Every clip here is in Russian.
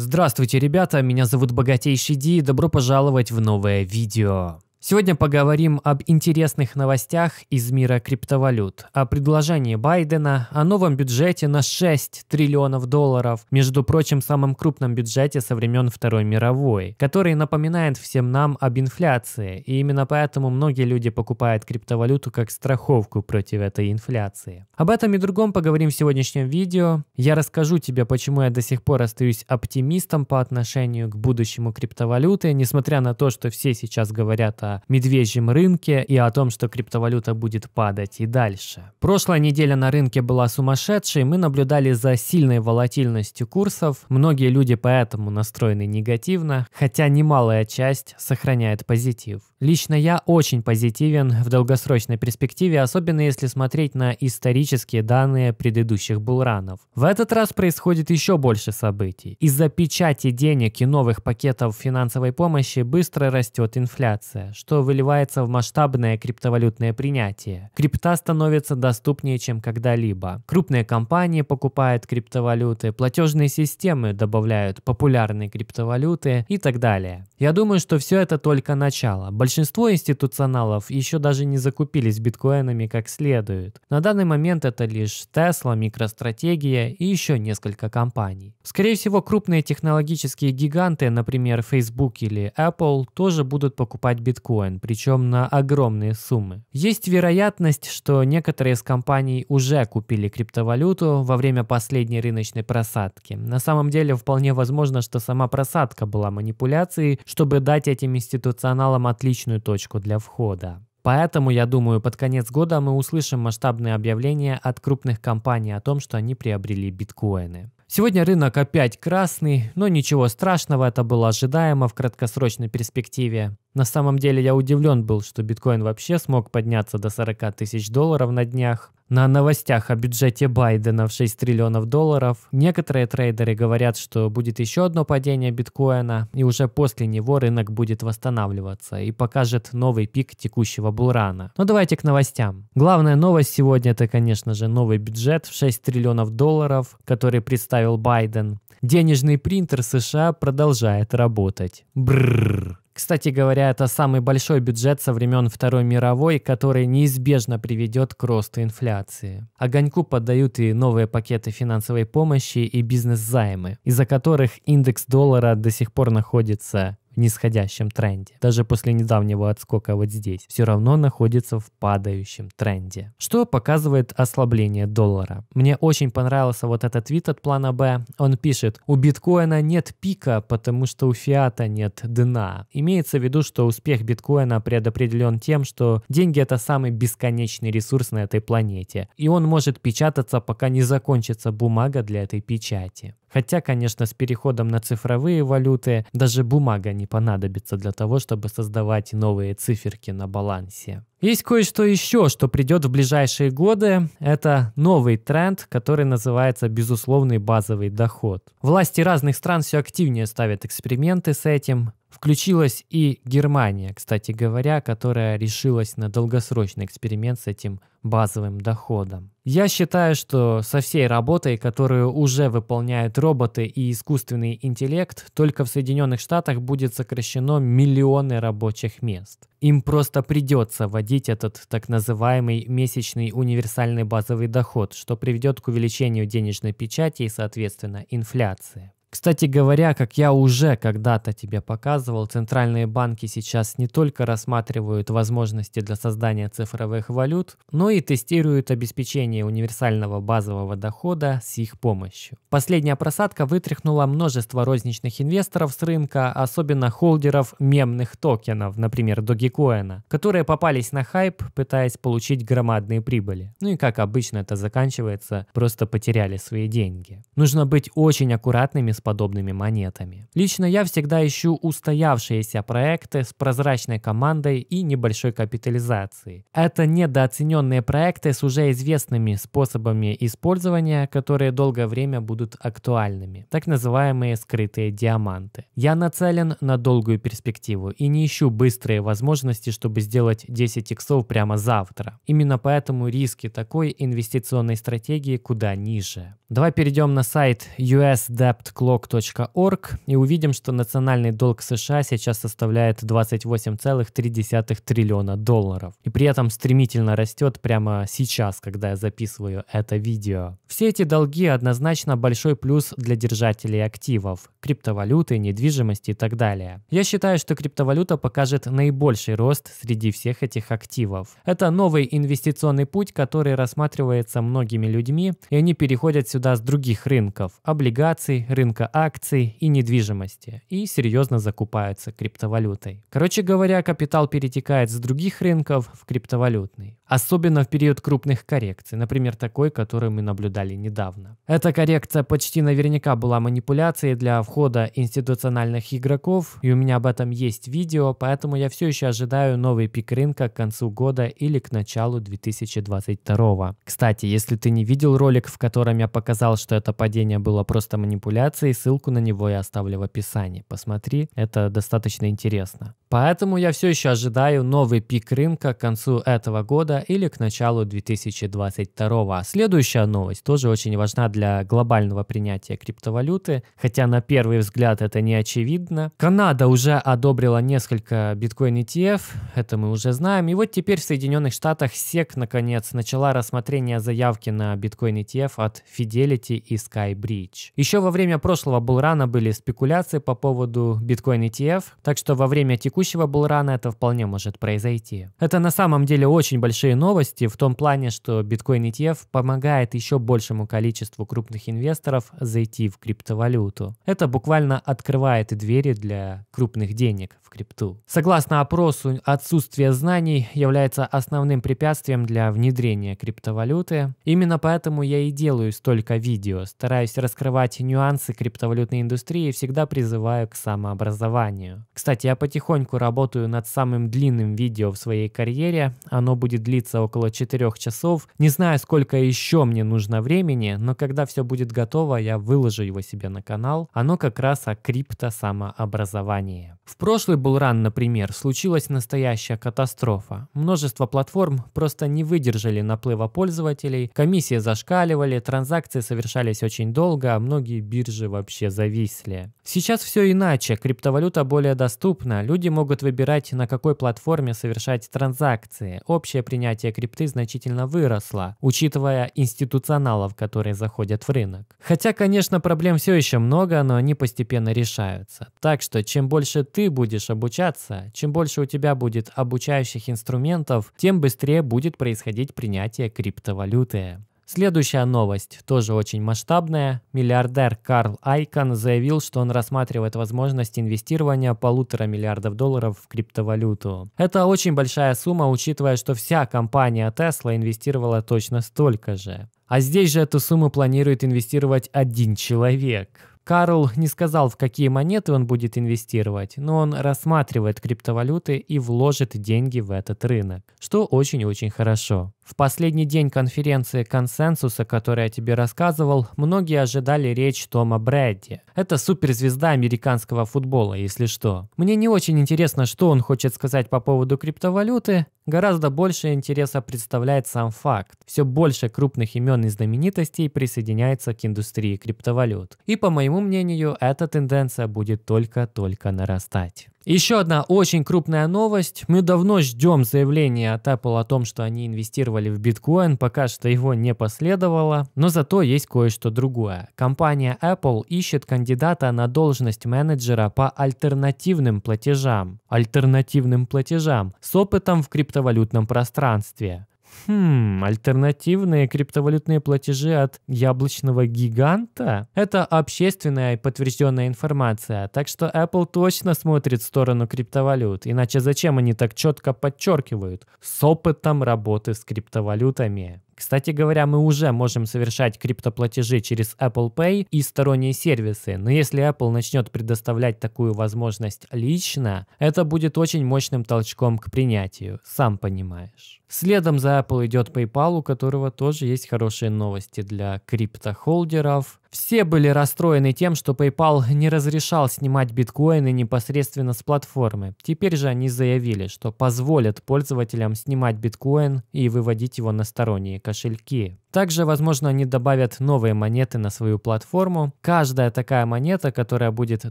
Здравствуйте, ребята, меня зовут Богатейший Ди, и добро пожаловать в новое видео. Сегодня поговорим об интересных новостях из мира криптовалют, о предложении Байдена, о новом бюджете на 6 триллионов долларов, между прочим, самом крупном бюджете со времен Второй мировой, который напоминает всем нам об инфляции, и именно поэтому многие люди покупают криптовалюту как страховку против этой инфляции. Об этом и другом поговорим в сегодняшнем видео. Я расскажу тебе, почему я до сих пор остаюсь оптимистом по отношению к будущему криптовалюты, несмотря на то, что все сейчас говорят о медвежьем рынке и о том, что криптовалюта будет падать и дальше. Прошлая неделя на рынке была сумасшедшей, мы наблюдали за сильной волатильностью курсов, многие люди поэтому настроены негативно, хотя немалая часть сохраняет позитив. Лично я очень позитивен в долгосрочной перспективе, особенно если смотреть на исторические данные предыдущих булранов. В этот раз происходит еще больше событий. Из-за печати денег и новых пакетов финансовой помощи быстро растет инфляция, что выливается в масштабное криптовалютное принятие. Крипта становится доступнее, чем когда-либо. Крупные компании покупают криптовалюты, платежные системы добавляют популярные криптовалюты и так далее. Я думаю, что все это только начало. Большинство институционалов еще даже не закупились биткоинами как следует. На данный момент это лишь Tesla, MicroStrategia и еще несколько компаний. Скорее всего, крупные технологические гиганты, например, Facebook или Apple, тоже будут покупать биткоины биткоин, причем на огромные суммы. Есть вероятность, что некоторые из компаний уже купили криптовалюту во время последней рыночной просадки. На самом деле вполне возможно, что сама просадка была манипуляцией, чтобы дать этим институционалам отличную точку для входа. Поэтому, я думаю, под конец года мы услышим масштабные объявления от крупных компаний о том, что они приобрели биткоины. Сегодня рынок опять красный, но ничего страшного, это было ожидаемо в краткосрочной перспективе. На самом деле я удивлен был, что биткоин вообще смог подняться до 40 тысяч долларов на днях. На новостях о бюджете Байдена в 6 триллионов долларов некоторые трейдеры говорят, что будет еще одно падение биткоина, и уже после него рынок будет восстанавливаться и покажет новый пик текущего булрана. Но давайте к новостям. Главная новость сегодня это, конечно же, новый бюджет в 6 триллионов долларов, который представил Байден. Денежный принтер США продолжает работать. Бррр. Кстати говоря, это самый большой бюджет со времен Второй мировой, который неизбежно приведет к росту инфляции. Огоньку поддают и новые пакеты финансовой помощи и бизнес-займы, из-за которых индекс доллара до сих пор находится нисходящем тренде. Даже после недавнего отскока вот здесь все равно находится в падающем тренде. Что показывает ослабление доллара. Мне очень понравился вот этот вид от плана Б. Он пишет, у биткоина нет пика, потому что у фиата нет дна. Имеется в виду, что успех биткоина предопределен тем, что деньги это самый бесконечный ресурс на этой планете. И он может печататься, пока не закончится бумага для этой печати. Хотя, конечно, с переходом на цифровые валюты даже бумага не понадобится для того, чтобы создавать новые циферки на балансе. Есть кое-что еще, что придет в ближайшие годы. Это новый тренд, который называется безусловный базовый доход. Власти разных стран все активнее ставят эксперименты с этим. Включилась и Германия, кстати говоря, которая решилась на долгосрочный эксперимент с этим базовым доходом. Я считаю, что со всей работой, которую уже выполняют роботы и искусственный интеллект, только в Соединенных Штатах будет сокращено миллионы рабочих мест. Им просто придется вводить этот так называемый месячный универсальный базовый доход, что приведет к увеличению денежной печати и, соответственно, инфляции. Кстати говоря, как я уже когда-то тебе показывал, центральные банки сейчас не только рассматривают возможности для создания цифровых валют, но и тестируют обеспечение универсального базового дохода с их помощью. Последняя просадка вытряхнула множество розничных инвесторов с рынка, особенно холдеров мемных токенов, например, Dogecoin, которые попались на хайп, пытаясь получить громадные прибыли. Ну и как обычно это заканчивается, просто потеряли свои деньги. Нужно быть очень аккуратными с подобными монетами. Лично я всегда ищу устоявшиеся проекты с прозрачной командой и небольшой капитализацией. Это недооцененные проекты с уже известными способами использования, которые долгое время будут актуальными. Так называемые скрытые диаманты. Я нацелен на долгую перспективу и не ищу быстрые возможности, чтобы сделать 10 иксов прямо завтра. Именно поэтому риски такой инвестиционной стратегии куда ниже. Давай перейдем на сайт US Debt Club block.org и увидим, что национальный долг США сейчас составляет 28,3 триллиона долларов. И при этом стремительно растет прямо сейчас, когда я записываю это видео. Все эти долги однозначно большой плюс для держателей активов, криптовалюты, недвижимости и так далее. Я считаю, что криптовалюта покажет наибольший рост среди всех этих активов. Это новый инвестиционный путь, который рассматривается многими людьми, и они переходят сюда с других рынков – облигаций, рынка рынка акций и недвижимости и серьезно закупается криптовалютой. Короче говоря, капитал перетекает с других рынков в криптовалютный. Особенно в период крупных коррекций, например, такой, которую мы наблюдали недавно. Эта коррекция почти наверняка была манипуляцией для входа институциональных игроков, и у меня об этом есть видео, поэтому я все еще ожидаю новый пик рынка к концу года или к началу 2022. Кстати, если ты не видел ролик, в котором я показал, что это падение было просто манипуляцией, и ссылку на него я оставлю в описании. Посмотри, это достаточно интересно. Поэтому я все еще ожидаю новый пик рынка к концу этого года или к началу 2022. Следующая новость тоже очень важна для глобального принятия криптовалюты, хотя на первый взгляд это не очевидно. Канада уже одобрила несколько биткоин ETF, это мы уже знаем. И вот теперь в Соединенных Штатах SEC наконец начала рассмотрение заявки на биткоин ETF от Fidelity и SkyBridge. Еще во время прошлого прошлого булрана были спекуляции по поводу биткоин ETF, так что во время текущего булрана это вполне может произойти. Это на самом деле очень большие новости в том плане, что биткоин ETF помогает еще большему количеству крупных инвесторов зайти в криптовалюту. Это буквально открывает двери для крупных денег в крипту. Согласно опросу, отсутствие знаний является основным препятствием для внедрения криптовалюты. Именно поэтому я и делаю столько видео, стараюсь раскрывать нюансы криптовалюты криптовалютной индустрии, всегда призываю к самообразованию. Кстати, я потихоньку работаю над самым длинным видео в своей карьере. Оно будет длиться около 4 часов. Не знаю, сколько еще мне нужно времени, но когда все будет готово, я выложу его себе на канал. Оно как раз о крипто-самообразовании. В прошлый был ран, например, случилась настоящая катастрофа. Множество платформ просто не выдержали наплыва пользователей, комиссии зашкаливали, транзакции совершались очень долго, а многие биржи вообще вообще зависли. Сейчас все иначе, криптовалюта более доступна, люди могут выбирать, на какой платформе совершать транзакции. Общее принятие крипты значительно выросло, учитывая институционалов, которые заходят в рынок. Хотя, конечно, проблем все еще много, но они постепенно решаются. Так что, чем больше ты будешь обучаться, чем больше у тебя будет обучающих инструментов, тем быстрее будет происходить принятие криптовалюты. Следующая новость, тоже очень масштабная. Миллиардер Карл Айкон заявил, что он рассматривает возможность инвестирования полутора миллиардов долларов в криптовалюту. Это очень большая сумма, учитывая, что вся компания Tesla инвестировала точно столько же. А здесь же эту сумму планирует инвестировать один человек. Карл не сказал, в какие монеты он будет инвестировать, но он рассматривает криптовалюты и вложит деньги в этот рынок, что очень-очень хорошо. В последний день конференции консенсуса, который я тебе рассказывал, многие ожидали речь Тома Брэдди. Это суперзвезда американского футбола, если что. Мне не очень интересно, что он хочет сказать по поводу криптовалюты, Гораздо больше интереса представляет сам факт. Все больше крупных имен и знаменитостей присоединяется к индустрии криптовалют. И по моему мнению, эта тенденция будет только-только нарастать. Еще одна очень крупная новость. Мы давно ждем заявления от Apple о том, что они инвестировали в биткоин. Пока что его не последовало, но зато есть кое-что другое. Компания Apple ищет кандидата на должность менеджера по альтернативным платежам. Альтернативным платежам с опытом в криптовалютном пространстве. Хм, альтернативные криптовалютные платежи от яблочного гиганта? Это общественная и подтвержденная информация, так что Apple точно смотрит в сторону криптовалют, иначе зачем они так четко подчеркивают? С опытом работы с криптовалютами. Кстати говоря, мы уже можем совершать криптоплатежи через Apple Pay и сторонние сервисы, но если Apple начнет предоставлять такую возможность лично, это будет очень мощным толчком к принятию, сам понимаешь. Следом за Apple идет PayPal, у которого тоже есть хорошие новости для криптохолдеров. Все были расстроены тем, что PayPal не разрешал снимать биткоины непосредственно с платформы. Теперь же они заявили, что позволят пользователям снимать биткоин и выводить его на сторонние кошельки. Также, возможно, они добавят новые монеты на свою платформу. Каждая такая монета, которая будет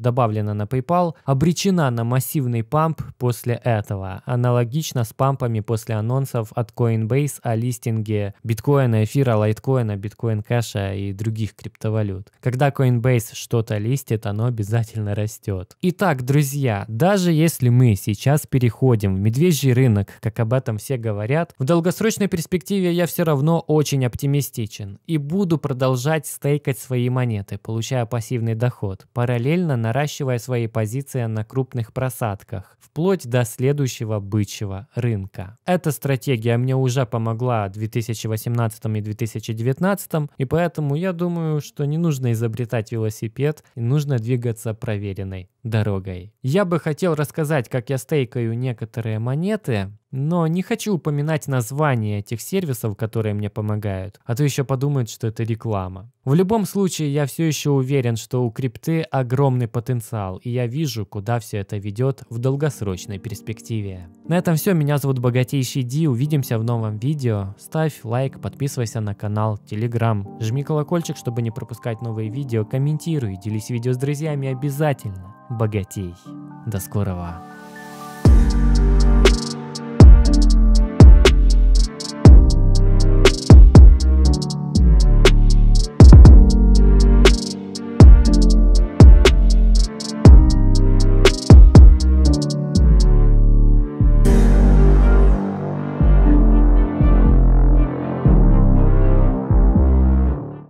добавлена на PayPal, обречена на массивный памп после этого, аналогично с пампами после анонсов от Coinbase о листинге биткоина, эфира, лайткоина, биткоин кэша и других криптовалют. Когда Coinbase что-то листит, оно обязательно растет. Итак, друзья, даже если мы сейчас переходим в медвежий рынок, как об этом все говорят, в долгосрочной перспективе я все равно очень оптимистичен оптимистичен и буду продолжать стейкать свои монеты, получая пассивный доход, параллельно наращивая свои позиции на крупных просадках, вплоть до следующего бычьего рынка. Эта стратегия мне уже помогла в 2018 и 2019, и поэтому я думаю, что не нужно изобретать велосипед, и нужно двигаться проверенной дорогой. Я бы хотел рассказать, как я стейкаю некоторые монеты, но не хочу упоминать названия этих сервисов, которые мне помогают, а то еще подумают, что это реклама. В любом случае, я все еще уверен, что у крипты огромный потенциал, и я вижу, куда все это ведет в долгосрочной перспективе. На этом все, меня зовут Богатейший Ди, увидимся в новом видео. Ставь лайк, подписывайся на канал, телеграм, жми колокольчик, чтобы не пропускать новые видео, комментируй, делись видео с друзьями обязательно. Богатей. До скорого.